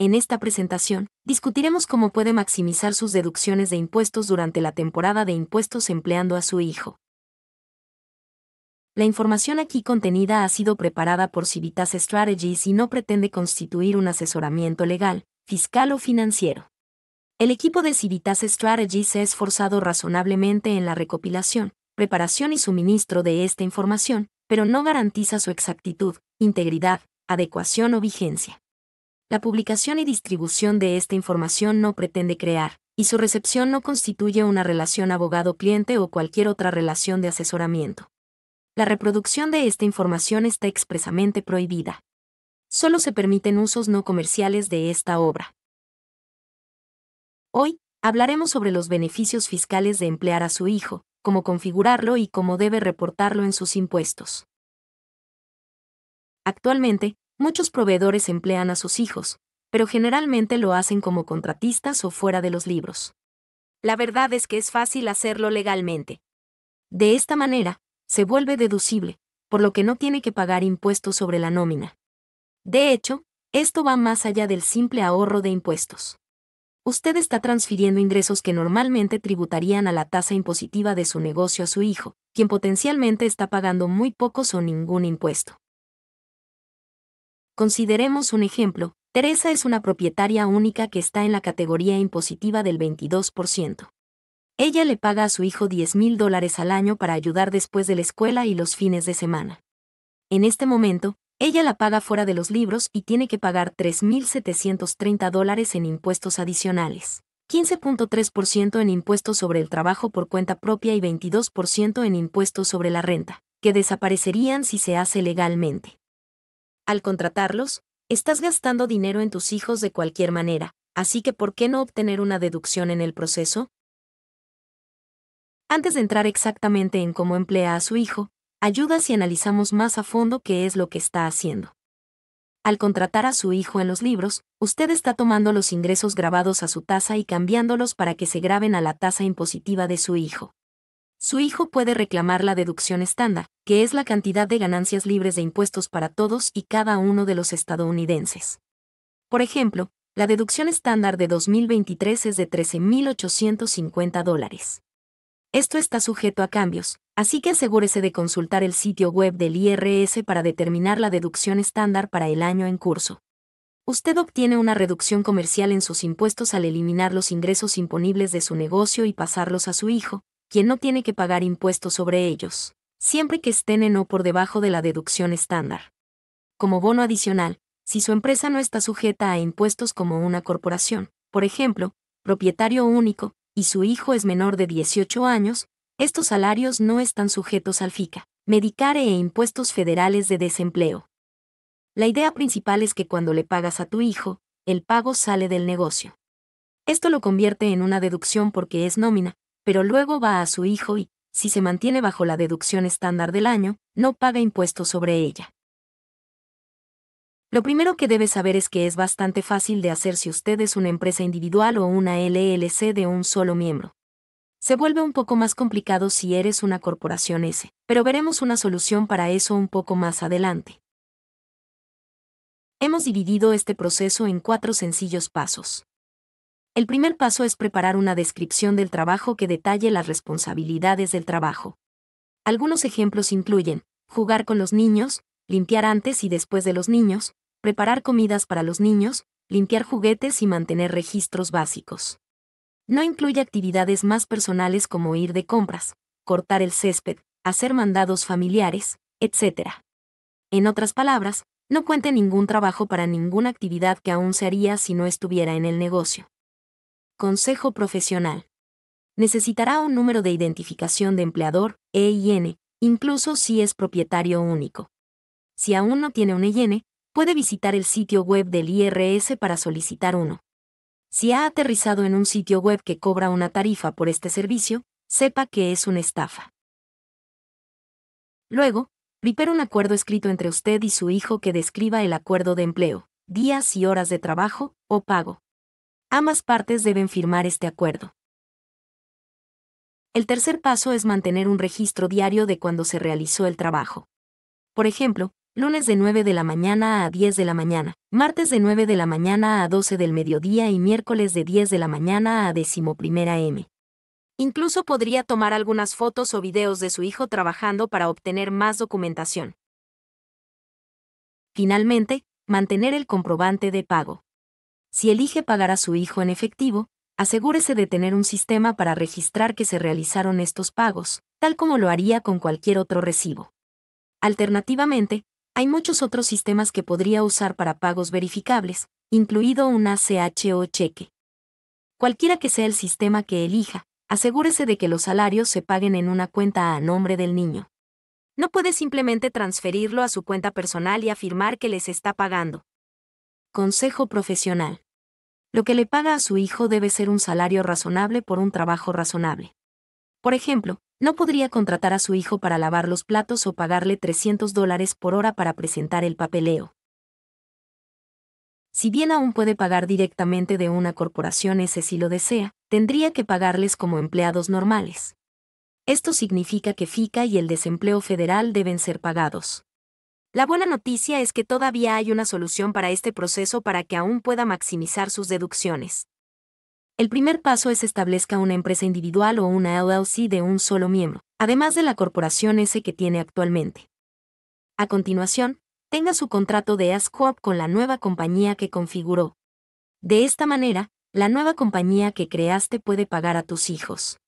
En esta presentación, discutiremos cómo puede maximizar sus deducciones de impuestos durante la temporada de impuestos empleando a su hijo. La información aquí contenida ha sido preparada por Civitas Strategies y no pretende constituir un asesoramiento legal, fiscal o financiero. El equipo de Civitas Strategies se ha esforzado razonablemente en la recopilación, preparación y suministro de esta información, pero no garantiza su exactitud, integridad, adecuación o vigencia. La publicación y distribución de esta información no pretende crear, y su recepción no constituye una relación abogado-cliente o cualquier otra relación de asesoramiento. La reproducción de esta información está expresamente prohibida. Solo se permiten usos no comerciales de esta obra. Hoy, hablaremos sobre los beneficios fiscales de emplear a su hijo, cómo configurarlo y cómo debe reportarlo en sus impuestos. Actualmente, Muchos proveedores emplean a sus hijos, pero generalmente lo hacen como contratistas o fuera de los libros. La verdad es que es fácil hacerlo legalmente. De esta manera, se vuelve deducible, por lo que no tiene que pagar impuestos sobre la nómina. De hecho, esto va más allá del simple ahorro de impuestos. Usted está transfiriendo ingresos que normalmente tributarían a la tasa impositiva de su negocio a su hijo, quien potencialmente está pagando muy pocos o ningún impuesto. Consideremos un ejemplo. Teresa es una propietaria única que está en la categoría impositiva del 22%. Ella le paga a su hijo $10,000 dólares al año para ayudar después de la escuela y los fines de semana. En este momento, ella la paga fuera de los libros y tiene que pagar 3.730 dólares en impuestos adicionales, 15.3% en impuestos sobre el trabajo por cuenta propia y 22% en impuestos sobre la renta, que desaparecerían si se hace legalmente. Al contratarlos, estás gastando dinero en tus hijos de cualquier manera, así que ¿por qué no obtener una deducción en el proceso? Antes de entrar exactamente en cómo emplea a su hijo, ayuda si analizamos más a fondo qué es lo que está haciendo. Al contratar a su hijo en los libros, usted está tomando los ingresos grabados a su tasa y cambiándolos para que se graben a la tasa impositiva de su hijo. Su hijo puede reclamar la deducción estándar, que es la cantidad de ganancias libres de impuestos para todos y cada uno de los estadounidenses. Por ejemplo, la deducción estándar de 2023 es de 13.850 dólares. Esto está sujeto a cambios, así que asegúrese de consultar el sitio web del IRS para determinar la deducción estándar para el año en curso. Usted obtiene una reducción comercial en sus impuestos al eliminar los ingresos imponibles de su negocio y pasarlos a su hijo, quien no tiene que pagar impuestos sobre ellos, siempre que estén en o por debajo de la deducción estándar. Como bono adicional, si su empresa no está sujeta a impuestos como una corporación, por ejemplo, propietario único, y su hijo es menor de 18 años, estos salarios no están sujetos al FICA, Medicare e impuestos federales de desempleo. La idea principal es que cuando le pagas a tu hijo, el pago sale del negocio. Esto lo convierte en una deducción porque es nómina, pero luego va a su hijo y, si se mantiene bajo la deducción estándar del año, no paga impuestos sobre ella. Lo primero que debe saber es que es bastante fácil de hacer si usted es una empresa individual o una LLC de un solo miembro. Se vuelve un poco más complicado si eres una corporación S, pero veremos una solución para eso un poco más adelante. Hemos dividido este proceso en cuatro sencillos pasos. El primer paso es preparar una descripción del trabajo que detalle las responsabilidades del trabajo. Algunos ejemplos incluyen jugar con los niños, limpiar antes y después de los niños, preparar comidas para los niños, limpiar juguetes y mantener registros básicos. No incluye actividades más personales como ir de compras, cortar el césped, hacer mandados familiares, etc. En otras palabras, no cuente ningún trabajo para ninguna actividad que aún se haría si no estuviera en el negocio. Consejo profesional. Necesitará un número de identificación de empleador, EIN, incluso si es propietario único. Si aún no tiene un EIN, puede visitar el sitio web del IRS para solicitar uno. Si ha aterrizado en un sitio web que cobra una tarifa por este servicio, sepa que es una estafa. Luego, prepare un acuerdo escrito entre usted y su hijo que describa el acuerdo de empleo, días y horas de trabajo, o pago, Ambas partes deben firmar este acuerdo. El tercer paso es mantener un registro diario de cuando se realizó el trabajo. Por ejemplo, lunes de 9 de la mañana a 10 de la mañana, martes de 9 de la mañana a 12 del mediodía y miércoles de 10 de la mañana a 11 M. Incluso podría tomar algunas fotos o videos de su hijo trabajando para obtener más documentación. Finalmente, mantener el comprobante de pago. Si elige pagar a su hijo en efectivo, asegúrese de tener un sistema para registrar que se realizaron estos pagos, tal como lo haría con cualquier otro recibo. Alternativamente, hay muchos otros sistemas que podría usar para pagos verificables, incluido un ACH o cheque. Cualquiera que sea el sistema que elija, asegúrese de que los salarios se paguen en una cuenta a nombre del niño. No puede simplemente transferirlo a su cuenta personal y afirmar que les está pagando. Consejo profesional. Lo que le paga a su hijo debe ser un salario razonable por un trabajo razonable. Por ejemplo, no podría contratar a su hijo para lavar los platos o pagarle 300 dólares por hora para presentar el papeleo. Si bien aún puede pagar directamente de una corporación ese si lo desea, tendría que pagarles como empleados normales. Esto significa que FICA y el desempleo federal deben ser pagados. La buena noticia es que todavía hay una solución para este proceso para que aún pueda maximizar sus deducciones. El primer paso es establezca una empresa individual o una LLC de un solo miembro, además de la corporación S que tiene actualmente. A continuación, tenga su contrato de S-Corp con la nueva compañía que configuró. De esta manera, la nueva compañía que creaste puede pagar a tus hijos.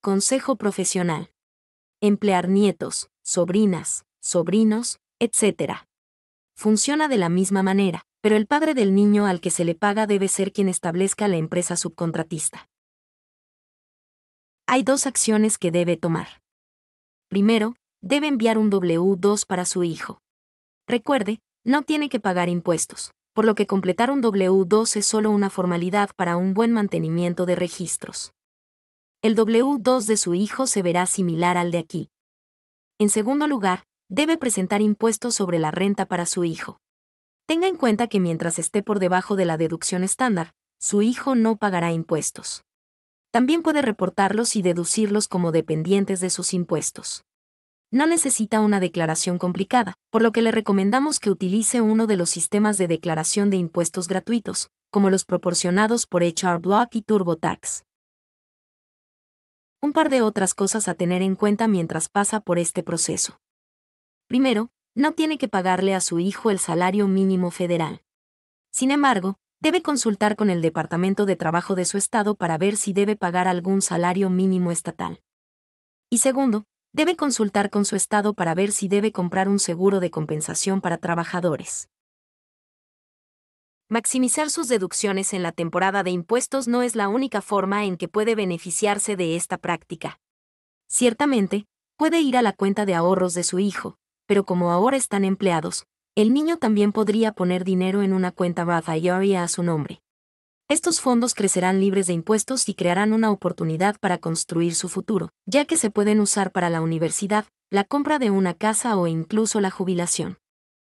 Consejo profesional. Emplear nietos, sobrinas, sobrinos, etc. Funciona de la misma manera, pero el padre del niño al que se le paga debe ser quien establezca la empresa subcontratista. Hay dos acciones que debe tomar. Primero, debe enviar un W2 para su hijo. Recuerde, no tiene que pagar impuestos, por lo que completar un W2 es solo una formalidad para un buen mantenimiento de registros. El W2 de su hijo se verá similar al de aquí. En segundo lugar, debe presentar impuestos sobre la renta para su hijo. Tenga en cuenta que mientras esté por debajo de la deducción estándar, su hijo no pagará impuestos. También puede reportarlos y deducirlos como dependientes de sus impuestos. No necesita una declaración complicada, por lo que le recomendamos que utilice uno de los sistemas de declaración de impuestos gratuitos, como los proporcionados por HR Block y TurboTax. Un par de otras cosas a tener en cuenta mientras pasa por este proceso. Primero, no tiene que pagarle a su hijo el salario mínimo federal. Sin embargo, debe consultar con el Departamento de Trabajo de su estado para ver si debe pagar algún salario mínimo estatal. Y segundo, debe consultar con su estado para ver si debe comprar un seguro de compensación para trabajadores. Maximizar sus deducciones en la temporada de impuestos no es la única forma en que puede beneficiarse de esta práctica. Ciertamente, puede ir a la cuenta de ahorros de su hijo, pero como ahora están empleados, el niño también podría poner dinero en una cuenta Roth a su nombre. Estos fondos crecerán libres de impuestos y crearán una oportunidad para construir su futuro, ya que se pueden usar para la universidad, la compra de una casa o incluso la jubilación.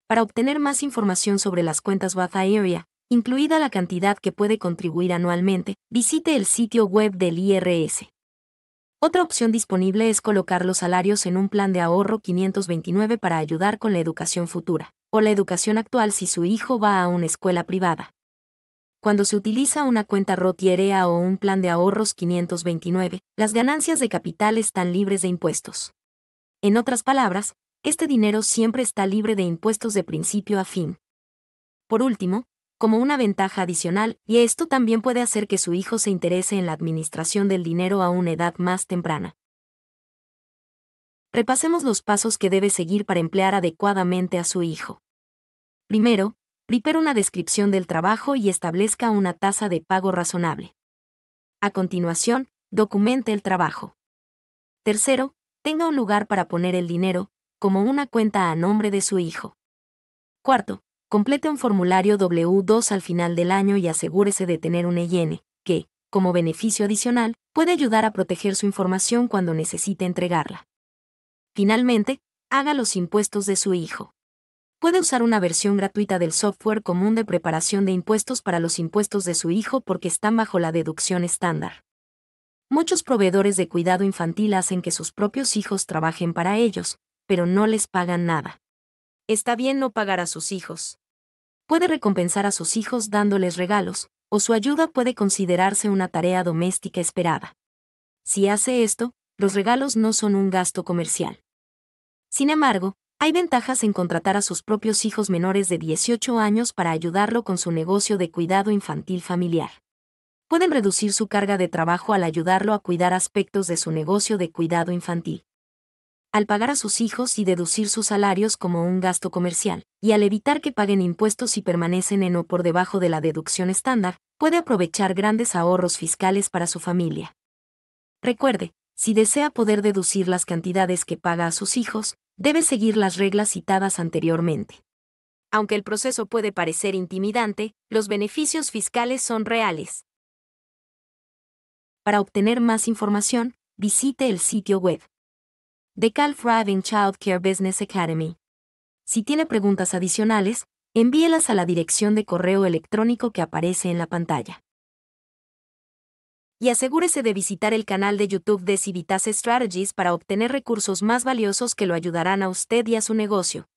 Para obtener más información sobre las cuentas Roth Area, incluida la cantidad que puede contribuir anualmente, visite el sitio web del IRS. Otra opción disponible es colocar los salarios en un plan de ahorro 529 para ayudar con la educación futura, o la educación actual si su hijo va a una escuela privada. Cuando se utiliza una cuenta rotierea o un plan de ahorros 529, las ganancias de capital están libres de impuestos. En otras palabras, este dinero siempre está libre de impuestos de principio a fin. Por último, como una ventaja adicional, y esto también puede hacer que su hijo se interese en la administración del dinero a una edad más temprana. Repasemos los pasos que debe seguir para emplear adecuadamente a su hijo. Primero, prepare una descripción del trabajo y establezca una tasa de pago razonable. A continuación, documente el trabajo. Tercero, tenga un lugar para poner el dinero, como una cuenta a nombre de su hijo. Cuarto, Complete un formulario W2 al final del año y asegúrese de tener un EIN, que, como beneficio adicional, puede ayudar a proteger su información cuando necesite entregarla. Finalmente, haga los impuestos de su hijo. Puede usar una versión gratuita del software común de preparación de impuestos para los impuestos de su hijo porque están bajo la deducción estándar. Muchos proveedores de cuidado infantil hacen que sus propios hijos trabajen para ellos, pero no les pagan nada. Está bien no pagar a sus hijos puede recompensar a sus hijos dándoles regalos, o su ayuda puede considerarse una tarea doméstica esperada. Si hace esto, los regalos no son un gasto comercial. Sin embargo, hay ventajas en contratar a sus propios hijos menores de 18 años para ayudarlo con su negocio de cuidado infantil familiar. Pueden reducir su carga de trabajo al ayudarlo a cuidar aspectos de su negocio de cuidado infantil al pagar a sus hijos y deducir sus salarios como un gasto comercial, y al evitar que paguen impuestos si permanecen en o por debajo de la deducción estándar, puede aprovechar grandes ahorros fiscales para su familia. Recuerde, si desea poder deducir las cantidades que paga a sus hijos, debe seguir las reglas citadas anteriormente. Aunque el proceso puede parecer intimidante, los beneficios fiscales son reales. Para obtener más información, visite el sitio web de Cal Thriving Child Care Business Academy. Si tiene preguntas adicionales, envíelas a la dirección de correo electrónico que aparece en la pantalla. Y asegúrese de visitar el canal de YouTube de Civitas Strategies para obtener recursos más valiosos que lo ayudarán a usted y a su negocio.